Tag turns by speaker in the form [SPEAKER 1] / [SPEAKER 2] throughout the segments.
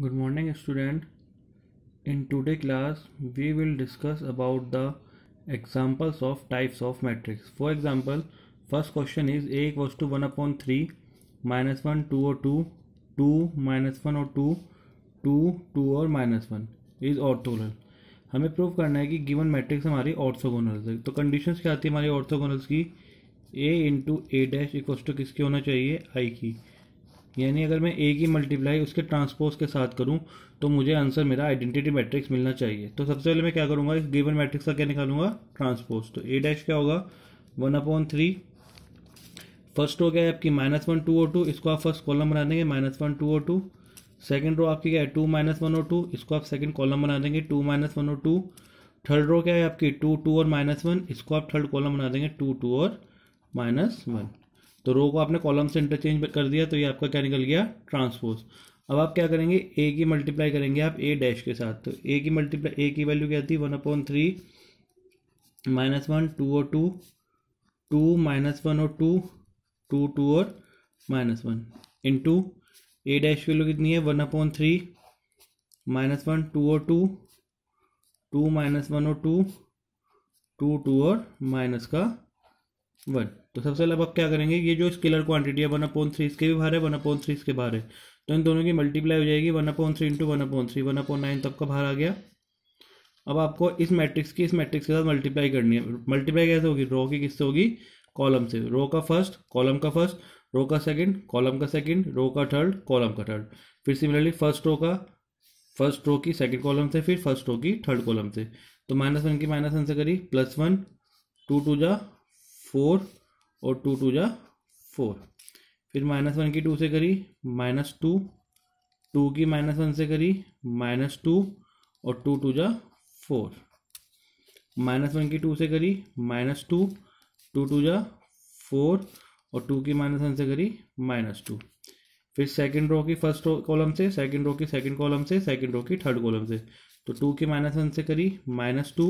[SPEAKER 1] Good morning student in today class we will discuss about the examples of types of matrix for example first question is A equals to one upon three minus one two और two two minus one और two two two और minus one is orthogonal हमें prove करना है कि given matrix हमारी orthogonal है तो कंडीशन क्या आती है हमारी ऑर्थोगोनल्स की A into A dash equals to to किसकी होना चाहिए आई की यानी अगर मैं ए की मल्टीप्लाई उसके ट्रांसपोज के साथ करूं तो मुझे आंसर मेरा आइडेंटिटी मैट्रिक्स मिलना चाहिए तो सबसे पहले मैं क्या करूंगा इस गिवन मैट्रिक्स का क्या निकालूंगा ट्रांसपोज तो ए डैश क्या होगा वन अपॉन थ्री फर्स्ट हो गया है आपकी माइनस वन टू ओ टू इसको आप फर्स्ट कॉलम बना देंगे माइनस वन टू ओ टू सेकेंड रो आपकी क्या है टू माइनस वन ओ टू इसको आप सेकेंड कॉलम बना देंगे टू माइनस वन ओ टू थर्ड रो क्या है आपकी टू टू और माइनस वन इसको आप थर्ड कॉलम बना देंगे टू टू और माइनस वन तो रो को आपने कॉलम से इंटरचेंज कर दिया तो ये आपका क्या निकल गया ट्रांसपोज अब आप क्या करेंगे ए की मल्टीप्लाई करेंगे आप ए डैश के साथ तो ए की मल्टीप्लाई ए की वैल्यू क्या थी one upon three minus one two और टू टू माइनस वन और टू टू टू और minus one into A dash value कितनी है one upon three minus one two और टू टू माइनस वन और टू टू टू और minus का one तो सबसे पहले आप क्या करेंगे ये जो स्केलर क्वांटिटी है वन अपॉइंट थ्री इसके भी बाहर है वन अपॉइंट थ्री इसके बाहर है तो इन दोनों की मल्टीप्लाई हो जाएगी one upon three into one upon three one upon nine तब का बाहर आ गया अब आपको इस मैट्रिक्स की इस मैट्रिक्स के साथ मल्टीप्लाई करनी है मल्टीप्लाई कैसे होगी रो की किससे होगी कॉलम से रो का फर्स्ट कॉलम का फर्स्ट रो का सेकंड कॉलम का सेकंड रो का थर्ड कॉलम का थर्ड फिर सिमिलरली फर्स्ट रो का फर्स्ट रो की सेकंड कॉलम से फिर फर्स्ट रो की थर्ड कॉलम से तो माइनस वन की माइनस वन से करी प्लस वन टू टू जा फोर और टू टू जा फोर फिर माइनस वन की टू से करी माइनस टू टू की माइनस वन से करी माइनस टू और टू टू जा फोर माइनस वन की टू से करी माइनस टू टू टू जा फोर और टू की माइनस वन से करी माइनस टू फिर सेकंड रो की फर्स्ट रो कॉलम से सेकंड रो की सेकंड कॉलम से सेकंड रो की थर्ड कॉलम से तो टू की माइनस वन से करी माइनस टू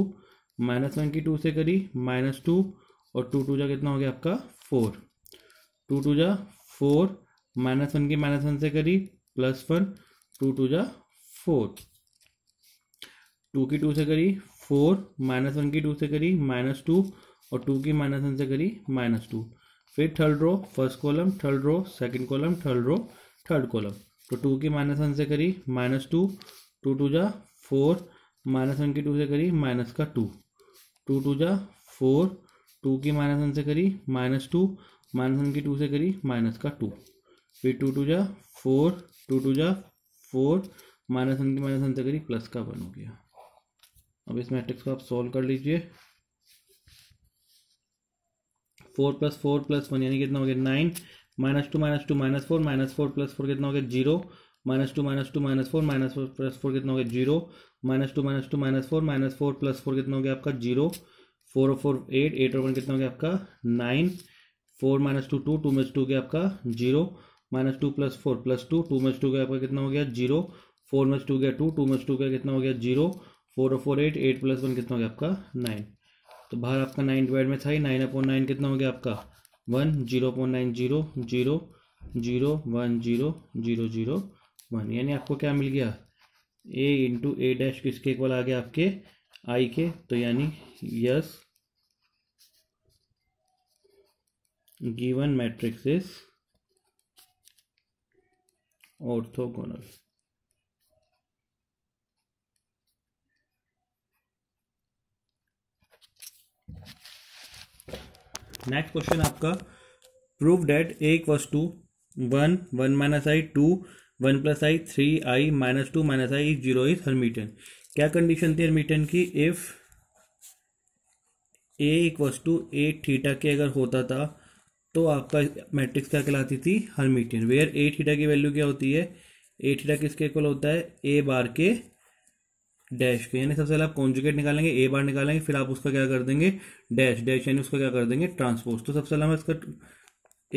[SPEAKER 1] माइनस वन की टू से करी माइनस टू और टू टू जा कितना हो गया आपका फोर टू टू जा फोर माइनस वन की माइनस वन से करी प्लस वन टू टू जा फोर टू की टू से करी फोर माइनस वन की टू से करी माइनस टू और टू की माइनस वन से करी माइनस टू फिर third row first column third रो second column third row third column तो टू की माइनस वन से करी माइनस टू टू टू जा फोर माइनस वन की टू से करी माइनस का टू टू टू जा फोर टू की माइनस वन से करी माइनस टू माइनस वन की टू से करी माइनस का टू फिर टू टू जा फोर टू टू जा फोर माइनस वन की माइनस वन से करी प्लस का वन हो गया अब इस मैट्रिक्स को आप सॉल्व कर लीजिए four plus four plus one यानी कितना हो गया nine minus two minus two minus four minus four plus four कितना हो गया zero minus two minus two minus four minus four plus four कितना हो गया zero minus two minus two minus four minus four plus four कितना हो गया आपका zero four four eight eight और वन कितना हो गया आपका nine four minus two two two में टू गया आपका zero minus two plus four plus two two में टू गया आपका कितना हो गया जीरो फोर में टू गया टू टू में टू गया कितना हो गया जीरो फोर और four eight eight plus one कितना हो गया आपका नाइन तो बाहर आपका नाइन डिवाइड में था ही नाइन अपॉन नाइन कितना हो गया आपका one zero upon nine zero zero zero one zero zero zero one यानी आपको क्या मिल गया ए इंटू ए डैश किसके इक्वल आ गया आपके आई के तो यानी yes given matrix is orthogonal next question आपका prove that A equals to one one minus i two one plus i three i minus two minus i is zero is Hermitian क्या condition थी Hermitian की if A equals to A theta के अगर होता था तो आपका matrix क्या कहलाती थी हर्मिटियन वेयर ए थीटा की वैल्यू क्या होती है ए थीटा किसके इक्वल होता है ए बार के डैश के यानी सबसे पहले आप कॉन्जुगेट निकालेंगे ए बार निकालेंगे फिर आप उसका क्या कर देंगे डैश डैश यानी उसका क्या कर देंगे ट्रांसपोज तो सबसे पहले हम इसका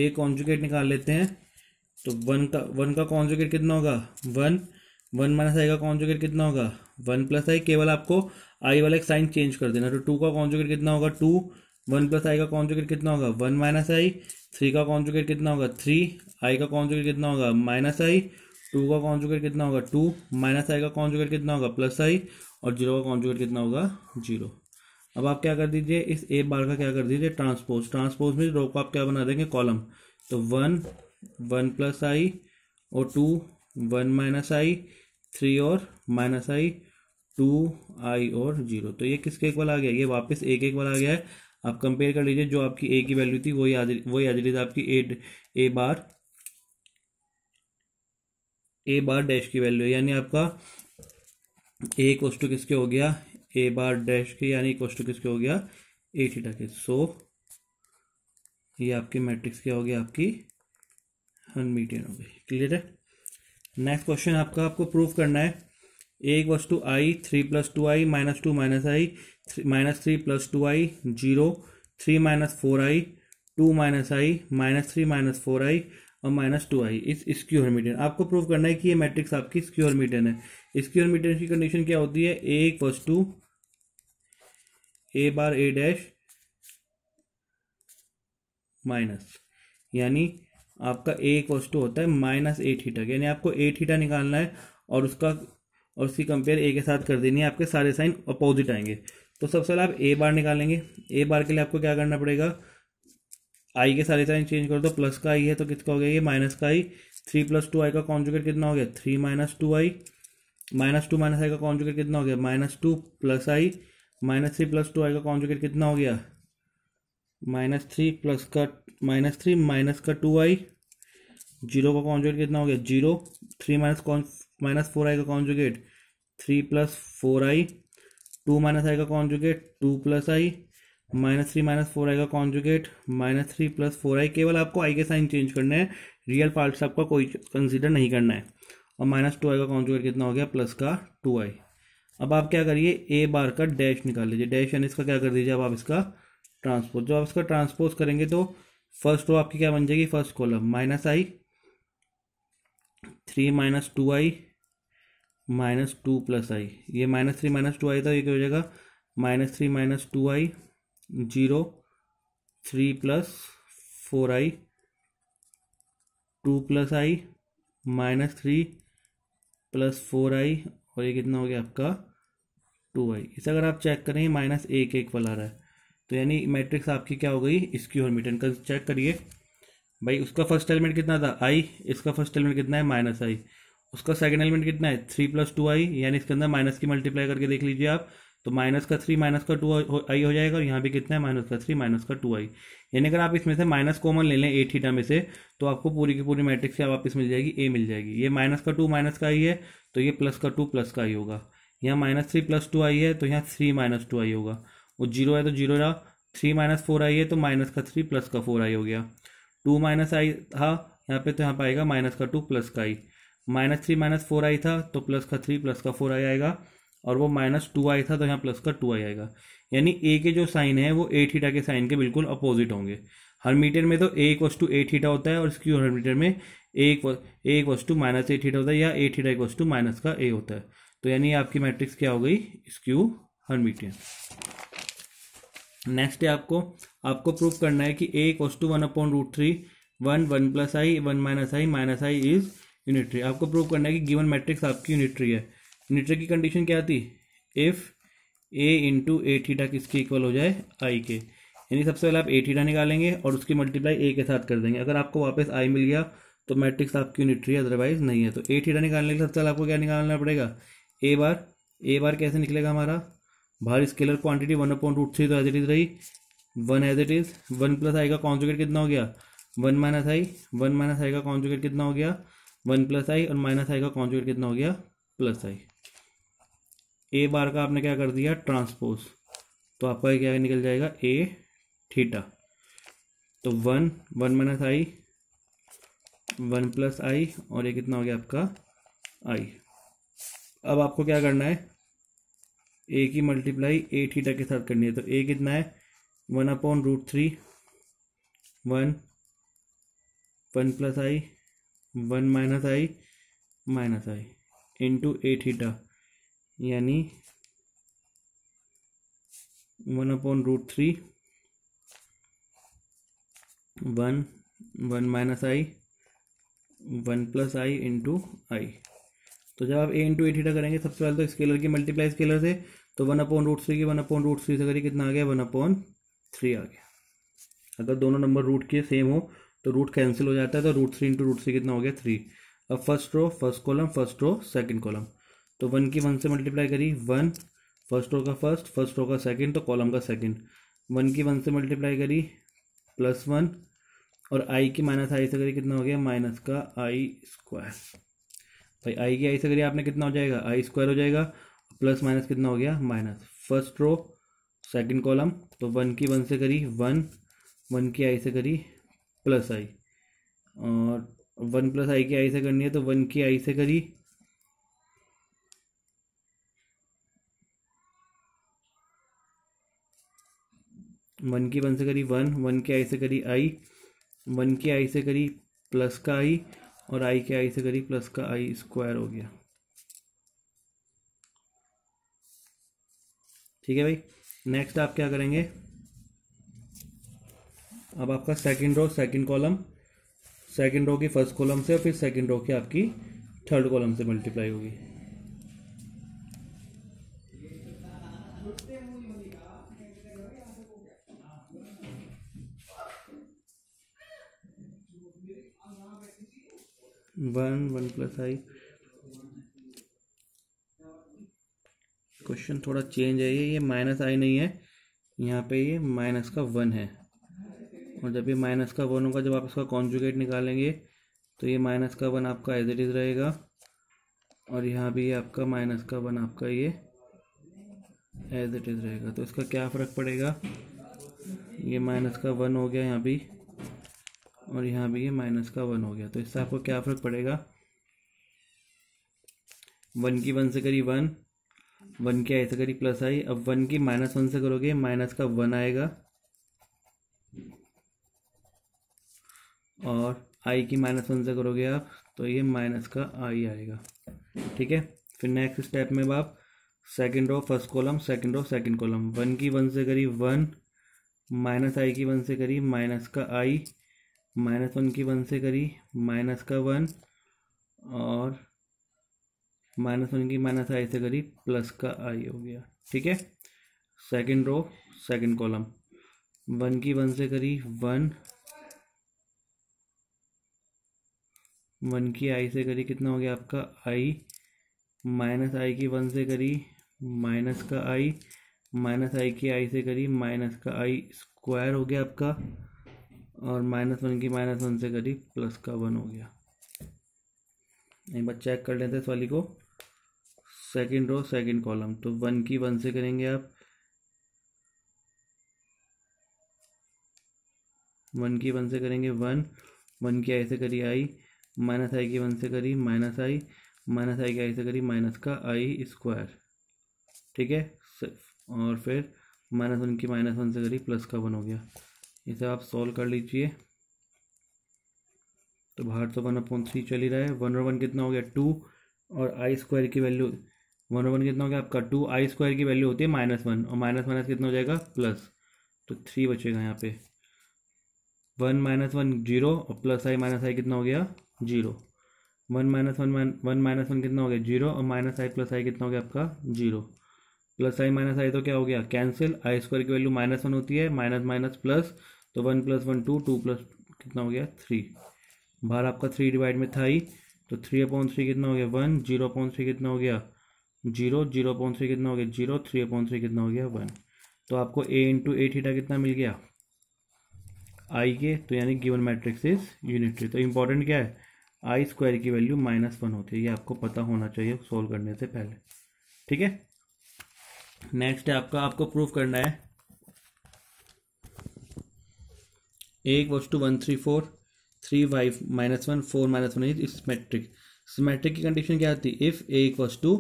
[SPEAKER 1] ए कॉन्जुगेट निकाल लेते हैं तो वन का वन का कॉन्जुगेट कितना होगा वन वन माइनस आई का कॉन्जुगेट कितना होगा वन प्लस आई केवल आपको आई वाला एक साइन चेंज कर देना तो टू का कॉन्जुगेट कितना होगा टू वन प्लस आई का कॉन्जुगेट कितना होगा वन माइनस आई थ्री का कॉन्जुगेट कितना होगा थ्री आई का कॉन्जुगेट कितना होगा माइनस आई टू का कॉन्जुगेट कितना होगा टू माइनस आई का कॉन्जुगेट कितना होगा प्लस आई और जीरो का कॉन्जुगेट कितना होगा जीरो अब आप क्या कर दीजिए इस ए बार का क्या कर दीजिए ट्रांसपोज ट्रांसपोज में रो को आप क्या बना देंगे कॉलम तो वन वन प्लस आई और two one minus i three और माइनस आई टू आई और जीरो तो ये किसके इक्वल आ गया ये वापस एक एक वाला आ गया है आप कंपेयर कर लीजिए जो आपकी ए की वैल्यू थी वही आदि वही आदि थी आपकी ए ए बार ए बार डैश की वैल्यू यानी आपका ए कोस्टू किसके हो गया ए बार डैश के यानी कोस्टू किसके हो गया ए थीटा के सो ये आपके मैट्रिक्स क्या हो गया आपकी हनमीडियन हो गई क्लियर है नेक्स्ट क्वेश्चन आपका आपको प्रूफ करना है एक वस्तु i three plus two i minus two minus i minus three plus two i zero three minus four i two minus i minus three minus four i और minus two आई इस skew हर्मिडियन आपको prove करना है कि ये matrix आपकी skew हर्मिडियन है skew हर्मिडियन की कंडीशन क्या होती है ए वस्तु to A bar A dash minus यानी आपका ए इक्वल्स टू होता है माइनस ए थीटा यानी आपको ए हीटा निकालना है और उसका और उसकी कंपेयर ए के साथ कर देनी है आपके सारे साइन अपोजिट आएंगे तो सबसे पहले आप ए बार निकालेंगे ए बार के लिए आपको क्या करना पड़ेगा आई के सारे साइन चेंज कर दो प्लस का आई है तो किसका हो गया ये माइनस का i three plus two i का कॉन्जुकेट कितना हो गया three minus two i minus two minus i का कॉन्जुकेट कितना हो गया minus two plus i minus three plus two i का कॉन्जुकेट कितना हो गया माइनस थ्री प्लस का माइनस थ्री माइनस का टू आई जीरो का कॉन्जुगेट कितना हो गया जीरो थ्री माइनस कॉन्स माइनस फोर आई का conjugate three plus four i two minus i का conjugate two plus i minus three minus four i का conjugate minus three plus four i केवल आपको आई के साइन चेंज करना है real parts आपका कोई कंसिडर नहीं करना है और माइनस टू आई का कॉन्जुगेट कितना हो गया प्लस का टू आई अब आप क्या करिए ए बार का डैश निकाल लीजिए डैश यानी इसका क्या कर दीजिए अब आप इसका ट्रांसपोज जब आप इसका ट्रांसपोज करेंगे तो फर्स्ट रो आपकी क्या बन जाएगी first column minus i three minus two i minus two plus i ये minus three minus two i था ये क्या हो जाएगा minus three minus two i zero three plus four i two plus i minus three plus four i और ये कितना हो गया आपका टू आई इसे अगर आप चेक करें माइनस एक एक वाला रहा है तो यानी मैट्रिक्स आपकी क्या हो गई और मीटर का चेक करिए भाई उसका फर्स्ट एलिमेंट कितना था आई इसका फर्स्ट एलिमेंट कितना है माइनस आई उसका सेकेंड एलिमेंट कितना है थ्री प्लस टू आई यानी इसके अंदर माइनस की मल्टीप्लाई करके देख लीजिए आप तो माइनस का थ्री माइनस का टू आई हो जाएगा और यहाँ भी कितना है माइनस का थ्री माइनस का टू आई यानी अगर आप इसमें से माइनस कॉमन ले लें ए थीटा में से तो आपको पूरी की पूरी मैट्रिक्स से वापस मिल जाएगी ए मिल जाएगी ये माइनस का टू माइनस का आई है तो ये प्लस का टू प्लस का आई होगा यहाँ minus three plus two i है तो यहाँ थ्री माइनस टू आई होगा और जीरो है तो जीरो रहा थ्री माइनस फोर आई है तो माइनस का थ्री प्लस का फोर आई हो गया टू माइनस आई था यहाँ पे तो यहाँ पे आएगा माइनस का टू प्लस का i minus three minus four i था तो प्लस का थ्री प्लस का फोर आई आएगा और वो माइनस टू आई था तो यहाँ प्लस का टू आई आएगा यानी ए के जो साइन है वो ए थीटा के साइन के बिल्कुल अपोजिट होंगे हर मीटर में तो A equals to A theta होता है और स्क्यू हर मीटर में A A equals to minus A theta होता है या A theta equals to minus का ए होता है तो यानी आपकी मैट्रिक्स क्या हो गई स्क्यू हर मीटर नेक्स्ट है आपको आपको प्रूव करना है कि A equals to one upon root three one one plus i one minus i minus i is unitary आपको प्रूव करना है कि गिवन मैट्रिक्स आपकी यूनिट्री है यूनिट्री की कंडीशन क्या थी if A into A theta किसके इक्वल हो जाए आई के यानी सबसे पहले आप ए थीटा निकालेंगे और उसकी मल्टीप्लाई ए के साथ कर देंगे अगर आपको वापस आई मिल गया तो मैट्रिक्स आपकी यूनिट्री अदरवाइज नहीं है तो ए थीटा निकालने के लिए सबसे पहले आपको क्या निकालना पड़ेगा ए बार ए बार कैसे निकलेगा हमारा बाहर scalar quantity one upon root three तो एज इट इज रही one as it is one plus i का कॉन्जुगेट कितना हो गया one minus i one minus i का कॉन्जुगेट कितना हो गया वन प्लस आई और माइनस आई का कॉन्जुगेट कितना हो गया प्लस आई ए बार का आपने क्या कर दिया ट्रांसपोज तो आपका क्या निकल जाएगा ए थीटा तो one one minus i one plus i और ये कितना हो गया आपका आई अब आपको क्या करना है ए की मल्टीप्लाई ए थीटा के साथ करनी है तो ए कितना है one upon root three one one plus i one minus i minus i into A theta यानी one upon root three one one minus i one plus i into i तो जब आप ए इंटू ए थीटा करेंगे सबसे पहले तो scalar की multiply scalar से तो वन अपॉन रूट थ्री की वन अपॉन रूट थ्री से करिए कितना आ गया वन अपॉन थ्री आ गया अगर दोनों नंबर रूट के सेम हो तो रूट कैंसिल हो जाता है तो root three into root three कितना हो गया थ्री अब first row first column first row second column तो वन की वन से मल्टीप्लाई करी वन फर्स्ट रो का फर्स्ट फर्स्ट रो का सेकंड तो कॉलम का सेकंड वन की वन से मल्टीप्लाई करी प्लस वन और आई की माइनस आई से करी कितना हो गया माइनस का आई स्क्वायर भाई आई की आई से करिए आपने कितना हो जाएगा आई स्क्वायर हो जाएगा प्लस माइनस कितना हो गया minus first row second column तो वन की वन से करी वन वन की आई से करी प्लस आई और वन प्लस आई की आई से करनी है तो वन की आई से करी वन की वन से करी वन वन की आई से करी आई वन की आई से करी प्लस का आई और आई के आई से करी प्लस का आई स्क्वायर हो गया ठीक है भाई नेक्स्ट आप क्या करेंगे अब आपका second row second column second row की फर्स्ट कॉलम से और फिर सेकंड रो की आपकी थर्ड कॉलम से मल्टीप्लाई होगी one one plus i question थोड़ा चेंज है ये ये माइनस आई नहीं है यहाँ पे ये माइनस का वन है और जब ये माइनस का वन होगा जब आप इसका कॉन्जुगेट निकालेंगे तो ये माइनस का वन आपका एज इट इज़ रहेगा और यहाँ भी ये आपका माइनस का वन आपका ये एज इट इज़ रहेगा तो इसका क्या फ़र्क पड़ेगा ये माइनस का वन हो गया यहाँ भी और यहाँ भी ये माइनस का वन हो गया तो इससे आपको क्या फ़र्क पड़ेगा वन की वन से करी वन वन की आई से करी प्लस आई अब वन की माइनस वन से करोगे माइनस का वन आएगा और आई की माइनस वन से करोगे आप तो ये माइनस का आई आएगा ठीक है फिर नेक्स्ट स्टेप में आप second row first column second row second column one की वन से करी वन माइनस आई की वन से करी माइनस का आई माइनस वन की वन से करी माइनस का वन और माइनस वन की माइनस आई से करी प्लस का आई हो गया ठीक है second row second column one की वन से करी वन वन की आई से करी कितना हो गया आपका आई माइनस आई की वन से करी माइनस का आई माइनस आई की आई से करी माइनस का आई स्क्वायर हो गया आपका और माइनस वन की माइनस वन से करी प्लस का वन हो गया एक बार चेक कर लेते इस वाली को सेकंड रो सेकंड कॉलम तो वन की वन से करेंगे आप वन की वन से करेंगे वन वन की आई से करी आई माइनस आई की वन से करी माइनस आई माइनस आई की आई से करी माइनस का आई स्क्वायर ठीक है और फिर माइनस वन की माइनस वन से करी प्लस का वन हो गया इसे आप सॉल्व कर लीजिए तो बाहर तो वन अपॉइंट थ्री चल ही रहा है वन और वन कितना हो गया टू और आई स्क्वायर की वैल्यू वन और वन कितना हो गया आपका टू आई स्क्वायर की वैल्यू होती है माइनस वन और माइनस माइनस कितना हो जाएगा प्लस तो थ्री बचेगा यहाँ पे वन माइनस वन जीरो और प्लस आई माइनस आई कितना हो गया zero one minus one one minus one कितना हो गया जीरो और माइनस आई प्लस आई कितना हो गया आपका zero plus i minus i तो क्या हो गया कैंसिल आई स्क्वायर की वैल्यू माइनस वन होती है माइनस माइनस प्लस तो one plus one two two plus कितना हो गया थ्री बाहर आपका थ्री डिवाइड में था ही तो थ्री अपॉन थ्री कितना हो गया वन जीरो अपॉन थ्री कितना हो गया जीरो जीरो अपॉन थ्री कितना हो गया जीरो थ्री अपॉन थ्री कितना हो गया वन तो आपको ए इंटू ए थीटा कितना मिल गया आई के तो यानी गिवन मैट्रिक्स इज यूनिटरी तो इम्पॉर्टेंट क्या है आई स्क्वायर की वैल्यू माइनस वन होती है ये आपको पता होना चाहिए सॉल्व करने से पहले ठीक है नेक्स्ट है आपका आपको प्रूफ करना है एक वॉस to one three four three five minus one four minus one is symmetric symmetric की कंडीशन क्या आती है इफ़ ए वॉस टू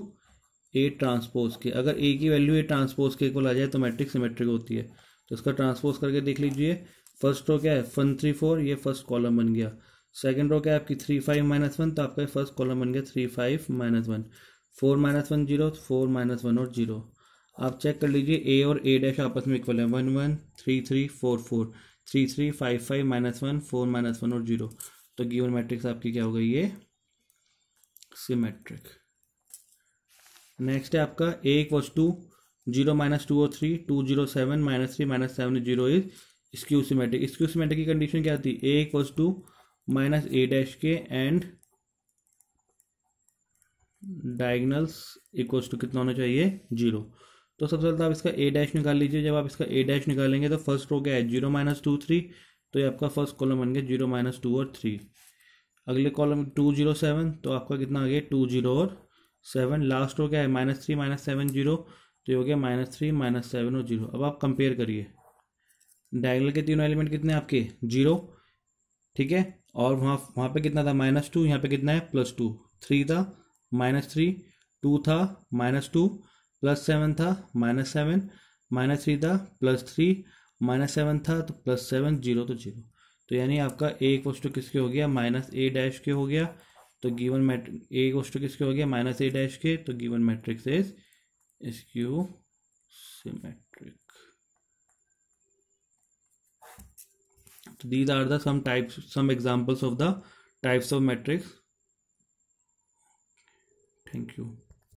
[SPEAKER 1] ए ट्रांसपोज के अगर ए की वैल्यू ए ट्रांसपोज के इक्वल आ जाए तो मैट्रिक सिमेट्रिक होती है तो इसका ट्रांसपोज करके देख लीजिए फर्स्ट रो क्या है वन थ्री फोर ये फर्स्ट कॉलम बन गया सेकेंड रो क्या है आपकी थ्री फाइव माइनस वन तो आपका फर्स्ट कॉलम बन गया three five minus one four minus one zero four minus one और जीरो आप चेक कर लीजिए ए और ए डैश आपस में इक्वल है one one three three four four three three five five minus one four minus one और जीरो तो गिवन मैट्रिक्स आपकी क्या हो गई ये सिमेट्रिक नेक्स्ट है आपका A equals to zero minus two और three two zero seven minus three minus seven zero is skew symmetric skew symmetric की कंडीशन क्या थी A equals to minus A dash के एंड डायगनल्स इक्वल्स टू कितना होना चाहिए zero तो सबसे पहले तो आप इसका ए डैश निकाल लीजिए जब आप इसका ए डैश निकालेंगे तो फर्स्ट रो क्या है जीरो माइनस टू थ्री तो ये आपका फर्स्ट कॉलम बन गया जीरो माइनस टू और थ्री अगले कॉलम टू जीरो सेवन तो आपका कितना आ गया टू जीरो और सेवन लास्ट रो क्या है minus three minus seven zero तो ये हो गया माइनस थ्री माइनस सेवन और जीरो अब आप कंपेयर करिए डायगनल के तीनों एलिमेंट कितने आपके जीरो ठीक है और वहाँ वहाँ पर कितना था माइनस टू यहाँ पर कितना है प्लस टू थ्री था माइनस थ्री टू था माइनस टू प्लस सेवन था माइनस सेवन माइनस थ्री था प्लस थ्री माइनस सेवन था तो प्लस सेवन जीरो तो जीरो तो यानी आपका ए कोस्टो किसके हो गया माइनस ए डैश के हो गया तो गिवन मैट्रिक ए कोस्टो किसके हो गया माइनस ए डैश के तो given matrix is skew symmetric So these are the some types, some examples of the types of matrix. Thank you.